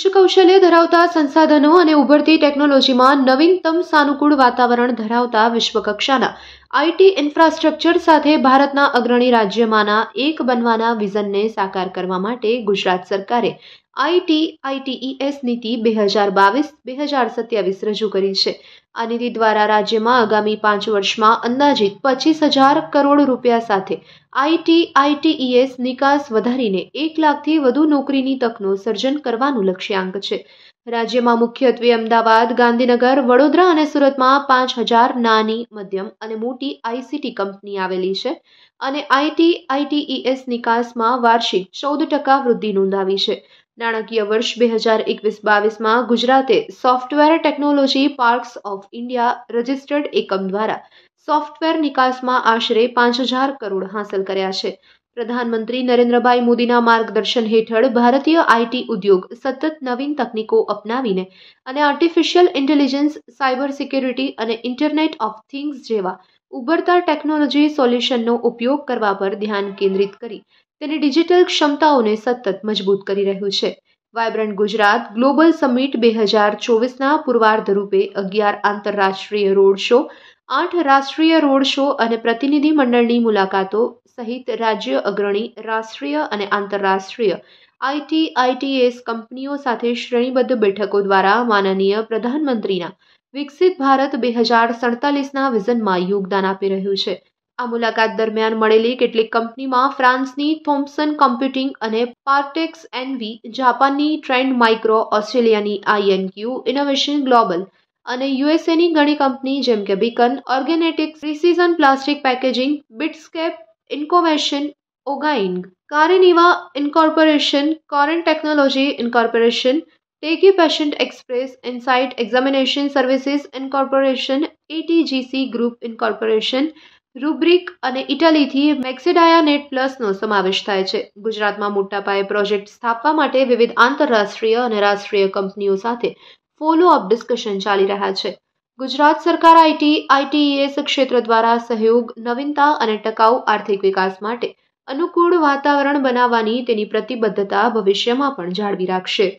ઉચ્ચ કૌશલ્ય ધરાવતા સંસાધનો અને ઉભરતી ટેકનોલોજીમાં નવીનતમ સાનુકૂળ વાતાવરણ ધરાવતા વિશ્વકક્ષાના આઈટી ઇન્ફ્રાસ્ટ્રક્ચર સાથે ભારતના અગ્રણી રાજ્યમાંના એક બનવાના વિઝનને સાકાર કરવા માટે ગુજરાત સરકારે આઈટી આઈટીઈએસ નીતિ બે હજાર બાવીસ બે હજાર સત્યાવીસ રજૂ કરી છે આ નીતિ દ્વારા રાજ્યમાં આગામી પાંચ વર્ષમાં અંદાજિત પચીસ હજાર કરોડ રૂપિયા સાથે આઈટી આઈટીઈએસ નિકાસ વધારીને એક લાખથી વધુ નોકરીની તકનું સર્જન કરવાનું લક્ષ્યાંક છે રાજ્યમાં મુખ્યત્વે અમદાવાદ ગાંધીનગર વડોદરા અને સુરતમાં પાંચ હજાર નાની મધ્યમ અને મોટી આઈસીટી કંપની આવેલી છે અને આઈટી આઈટીઈએસ નિકાસમાં વાર્ષિક ચૌદ ટકા વૃદ્ધિ નોંધાવી છે નાણાકીય વર્ષ બે હજાર એકવીસ બાવીસમાં ગુજરાતે software technology parks of India registered એકમ દ્વારા સોફ્ટવેર નિકાસમાં આશરે પાંચ હજાર કરોડ હાંસલ કર્યા છે પ્રધાનમંત્રી નરેન્દ્રભાઈ મોદીના માર્ગદર્શન હેઠળ ભારતીય આઈટી ઉદ્યોગ સતત નવીન તકનીકો અપનાવીને અને આર્ટિફિશિયલ ઇન્ટેલિજન્સ સાયબર સિક્યુરિટી અને ઇન્ટરનેટ ઓફ થિંગ્સ જેવા ઉભરતા ટેકનોલોજી સોલ્યુશનનો ઉપયોગ કરવા પર ધ્યાન કેન્દ્રિત કરી તેની ડિજિટલ ક્ષમતાઓને સતત મજબૂત કરી રહ્યું છે વાયબ્રન્ટ ગુજરાત ગ્લોબલ સમિટ બે હજાર ચોવીસના પૂર્વાર્ધ રૂપે અગિયાર આંતરરાષ્ટ્રીય રોડ શો આઠ રાષ્ટ્રીય રોડ શો અને પ્રતિનિધિમંડળની મુલાકાતો સહિત રાજ્ય અગ્રણી રાષ્ટ્રીય અને આંતરરાષ્ટ્રીય આઈટી આઈટીએસ કંપનીઓ સાથે શ્રેણીબદ્ધ બેઠકો દ્વારા માનનીય પ્રધાનમંત્રીના વિકસિત ભારત બે હજાર સડતાલીસના વિઝનમાં યોગદાન આપી રહ્યું છે આ મુલાકાત દરમિયાન મળેલી કેટલીક કંપનીમાં ફ્રાન્સની થોમ્સન કમ્પ્યુટિંગ અને પાર્ટેક્સ એનવી જાપાનની ટ્રેન્ડ માઇક્રો ઓસ્ટ્રેલિયાની આઈએનક્યુ ઇનોવેશન ગ્લોબલ અને યુએસએની ઘણી કંપની જેમ કે Beacon Organetics precision plastic packaging Bitscape ઇન્કોવેશન ઓગાઇંગ કારેનિવા incorporation Coren technology incorporation techie patient express insight examination services incorporation ATGC group incorporation Rubrik અને ઇટાલીથી મેક્સિડાયા નેટ પ્લસનો સમાવેશ થાય છે ગુજરાતમાં મોટા પાયે પ્રોજેક્ટ સ્થાપવા માટે વિવિધ આંતરરાષ્ટ્રીય અને રાષ્ટ્રીય કંપનીઓ સાથે ફોલો અપ ડિસ્કશન ચાલી રહ્યા છે ગુજરાત સરકાર આઈટી આઈટીઈએસ ક્ષેત્ર દ્વારા સહયોગ નવીનતા અને ટકાઉ આર્થિક વિકાસ માટે અનુકૂળ વાતાવરણ બનાવવાની તેની પ્રતિબદ્ધતા ભવિષ્યમાં પણ જાળવી રાખશે